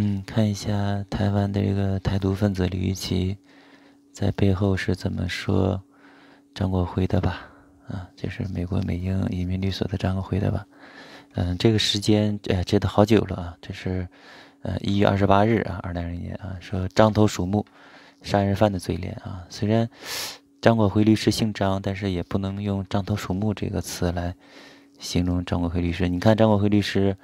嗯，看一下台湾的这个台独分子李玉琪，在背后是怎么说张国辉的吧？啊，就是美国美英移民律所的张国辉的吧？嗯，这个时间呃，这都好久了啊，这是呃一月二十八日啊，二零二一年啊，说张头鼠目，杀人犯的嘴脸啊。虽然张国辉律师姓张，但是也不能用张头鼠目这个词来形容张国辉律师。你看张国辉律师。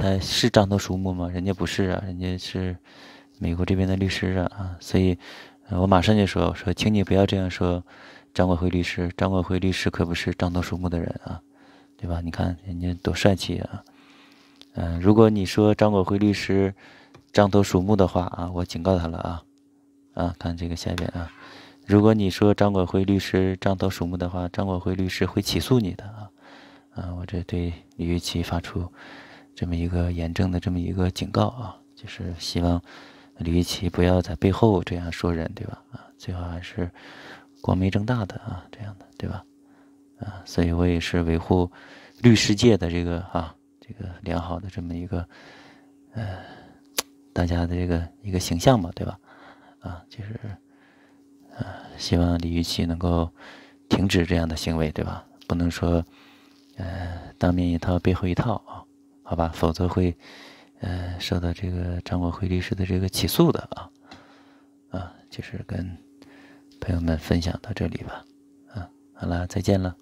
他是张头鼠目吗？人家不是啊，人家是美国这边的律师啊啊！所以，我马上就说：“我说，请你不要这样说，张国辉律师。张国辉律师可不是张头鼠目的人啊，对吧？你看人家多帅气啊！嗯，如果你说张国辉律师张头鼠目的话啊，我警告他了啊啊！看这个下边啊，如果你说张国辉律师张头鼠目的话，张国辉律师会起诉你的啊！啊，我这对李玉琪发出。这么一个严正的这么一个警告啊，就是希望李玉琦不要在背后这样说人，对吧？啊，最好还是光明正大的啊，这样的，对吧？啊，所以我也是维护律师界的这个啊，这个良好的这么一个呃，大家的这个一个形象嘛，对吧？啊，就是啊，希望李玉琦能够停止这样的行为，对吧？不能说呃，当面一套，背后一套啊。好吧，否则会，呃，受到这个张国辉律师的这个起诉的啊，啊，就是跟朋友们分享到这里吧，啊，好了，再见了。